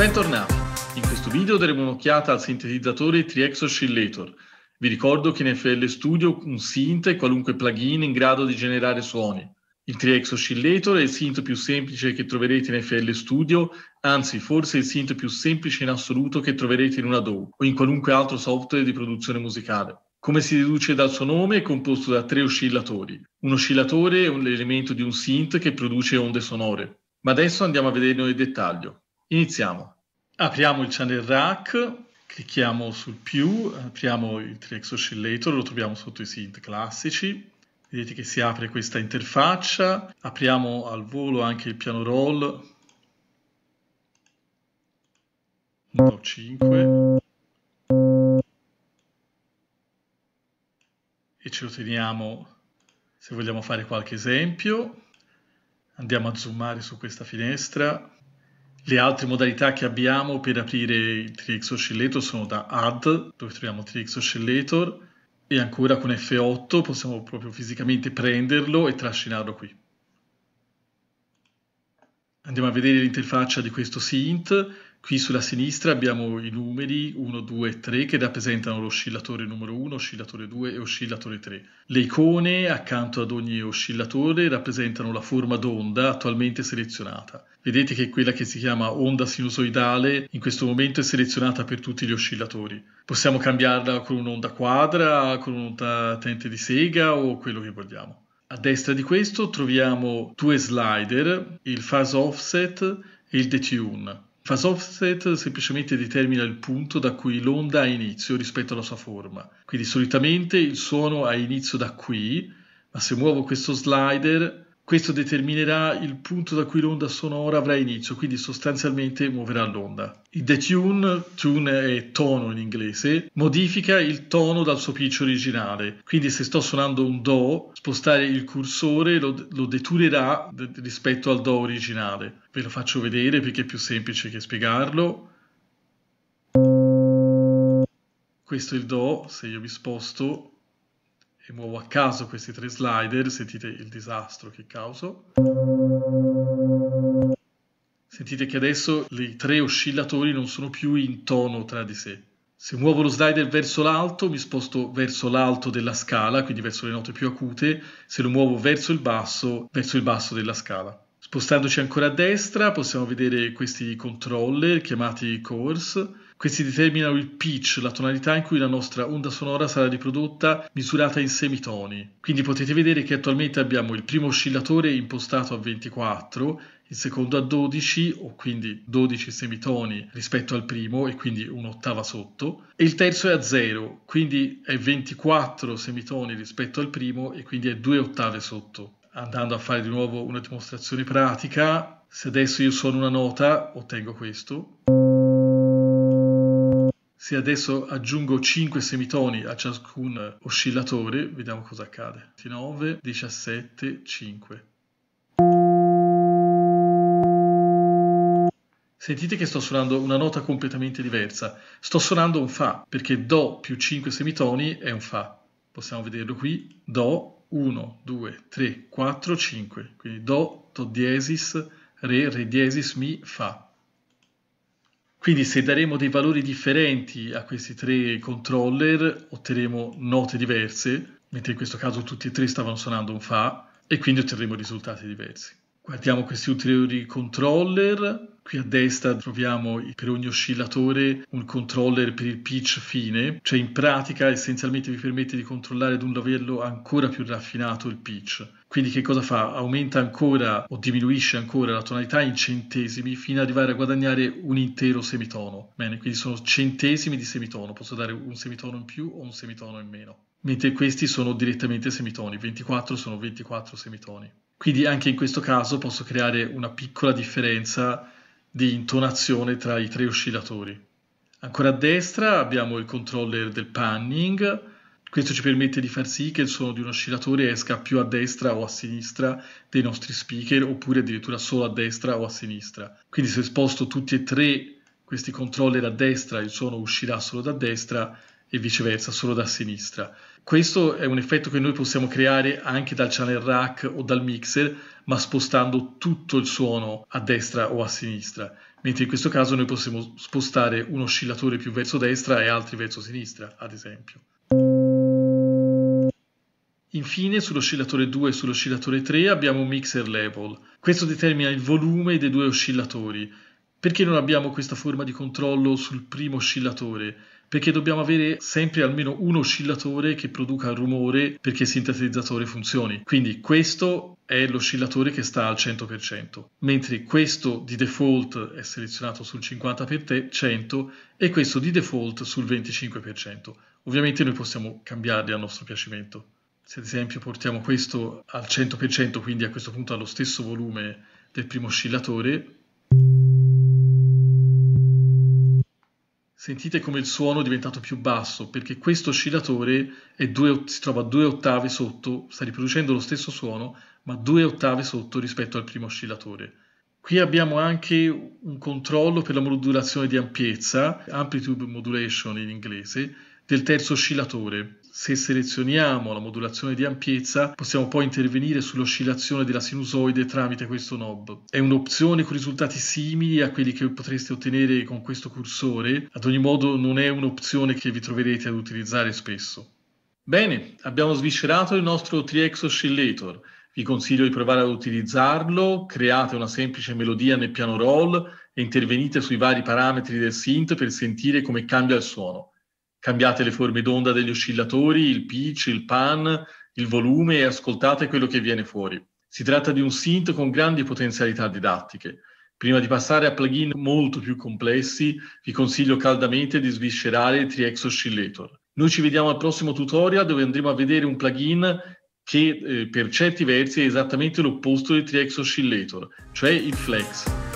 Bentornati! In questo video daremo un'occhiata al sintetizzatore Triexo Oscillator. Vi ricordo che in FL Studio un synth è qualunque plugin in grado di generare suoni. Il Triexo Oscillator è il synth più semplice che troverete in FL Studio, anzi forse il synth più semplice in assoluto che troverete in una DAW o in qualunque altro software di produzione musicale. Come si deduce dal suo nome, è composto da tre oscillatori. Un oscillatore è un elemento di un synth che produce onde sonore. Ma adesso andiamo a vederlo nel dettaglio. Iniziamo. Apriamo il channel rack, clicchiamo sul più, apriamo il 3x Oscillator, lo troviamo sotto i synth classici. Vedete che si apre questa interfaccia, apriamo al volo anche il piano roll, do 5 e ce lo teniamo se vogliamo fare qualche esempio. Andiamo a zoomare su questa finestra le altre modalità che abbiamo per aprire il Trix Oscillator sono da add, dove troviamo il Trix Oscillator, e ancora con F8 possiamo proprio fisicamente prenderlo e trascinarlo qui. Andiamo a vedere l'interfaccia di questo synth Qui sulla sinistra abbiamo i numeri 1, 2, e 3 che rappresentano l'oscillatore numero 1, oscillatore 2 e oscillatore 3. Le icone accanto ad ogni oscillatore rappresentano la forma d'onda attualmente selezionata. Vedete che quella che si chiama onda sinusoidale in questo momento è selezionata per tutti gli oscillatori. Possiamo cambiarla con un'onda quadra, con un'onda tente di sega o quello che vogliamo. A destra di questo troviamo due slider, il phase offset e il detune. Fast offset semplicemente determina il punto da cui l'onda ha inizio rispetto alla sua forma. Quindi solitamente il suono ha inizio da qui, ma se muovo questo slider questo determinerà il punto da cui l'onda sonora avrà inizio, quindi sostanzialmente muoverà l'onda. Il detune, tune è tono in inglese, modifica il tono dal suo pitch originale. Quindi se sto suonando un do, spostare il cursore lo, lo deturerà rispetto al do originale. Ve lo faccio vedere perché è più semplice che spiegarlo. Questo è il do, se io mi sposto e muovo a caso questi tre slider, sentite il disastro che causo. Sentite che adesso i tre oscillatori non sono più in tono tra di sé. Se muovo lo slider verso l'alto, mi sposto verso l'alto della scala, quindi verso le note più acute, se lo muovo verso il basso, verso il basso della scala. Spostandoci ancora a destra possiamo vedere questi controller chiamati course. Questi determinano il pitch, la tonalità in cui la nostra onda sonora sarà riprodotta misurata in semitoni. Quindi potete vedere che attualmente abbiamo il primo oscillatore impostato a 24, il secondo a 12, o quindi 12 semitoni rispetto al primo e quindi un'ottava sotto, e il terzo è a 0, quindi è 24 semitoni rispetto al primo e quindi è due ottave sotto. Andando a fare di nuovo una dimostrazione pratica, se adesso io suono una nota ottengo questo. Se adesso aggiungo 5 semitoni a ciascun oscillatore, vediamo cosa accade. 9, 17, 5. Sentite che sto suonando una nota completamente diversa. Sto suonando un Fa, perché Do più 5 semitoni è un Fa. Possiamo vederlo qui. Do, 1, 2, 3, 4, 5. Quindi Do, Do diesis, Re, Re diesis, Mi, Fa. Quindi se daremo dei valori differenti a questi tre controller otterremo note diverse, mentre in questo caso tutti e tre stavano suonando un Fa, e quindi otterremo risultati diversi. Guardiamo questi ulteriori controller, Qui a destra troviamo per ogni oscillatore un controller per il pitch fine, cioè in pratica essenzialmente vi permette di controllare ad un livello ancora più raffinato il pitch. Quindi che cosa fa? Aumenta ancora o diminuisce ancora la tonalità in centesimi fino ad arrivare a guadagnare un intero semitono. Bene, quindi sono centesimi di semitono, posso dare un semitono in più o un semitono in meno. Mentre questi sono direttamente semitoni, 24 sono 24 semitoni. Quindi anche in questo caso posso creare una piccola differenza di intonazione tra i tre oscillatori. Ancora a destra abbiamo il controller del panning, questo ci permette di far sì che il suono di un oscillatore esca più a destra o a sinistra dei nostri speaker oppure addirittura solo a destra o a sinistra. Quindi se sposto tutti e tre questi controller a destra il suono uscirà solo da destra, e viceversa solo da sinistra. Questo è un effetto che noi possiamo creare anche dal channel rack o dal mixer, ma spostando tutto il suono a destra o a sinistra, mentre in questo caso noi possiamo spostare un oscillatore più verso destra e altri verso sinistra, ad esempio. Infine sull'oscillatore 2 e sull'oscillatore 3 abbiamo un mixer level. Questo determina il volume dei due oscillatori, perché non abbiamo questa forma di controllo sul primo oscillatore? Perché dobbiamo avere sempre almeno un oscillatore che produca rumore perché il sintetizzatore funzioni. Quindi questo è l'oscillatore che sta al 100%, mentre questo di default è selezionato sul 50% e questo di default sul 25%. Ovviamente noi possiamo cambiarli a nostro piacimento. Se ad esempio portiamo questo al 100%, quindi a questo punto allo stesso volume del primo oscillatore, Sentite come il suono è diventato più basso perché questo oscillatore due, si trova due ottave sotto, sta riproducendo lo stesso suono ma due ottave sotto rispetto al primo oscillatore. Qui abbiamo anche un controllo per la modulazione di ampiezza, amplitude modulation in inglese, del terzo oscillatore se selezioniamo la modulazione di ampiezza, possiamo poi intervenire sull'oscillazione della sinusoide tramite questo knob. È un'opzione con risultati simili a quelli che potreste ottenere con questo cursore, ad ogni modo non è un'opzione che vi troverete ad utilizzare spesso. Bene, abbiamo sviscerato il nostro 3X Oscillator. Vi consiglio di provare ad utilizzarlo, create una semplice melodia nel piano roll e intervenite sui vari parametri del synth per sentire come cambia il suono. Cambiate le forme d'onda degli oscillatori, il pitch, il pan, il volume e ascoltate quello che viene fuori. Si tratta di un synth con grandi potenzialità didattiche. Prima di passare a plugin molto più complessi, vi consiglio caldamente di sviscerare il 3X Oscillator. Noi ci vediamo al prossimo tutorial dove andremo a vedere un plugin che eh, per certi versi è esattamente l'opposto del 3X Oscillator, cioè il Flex.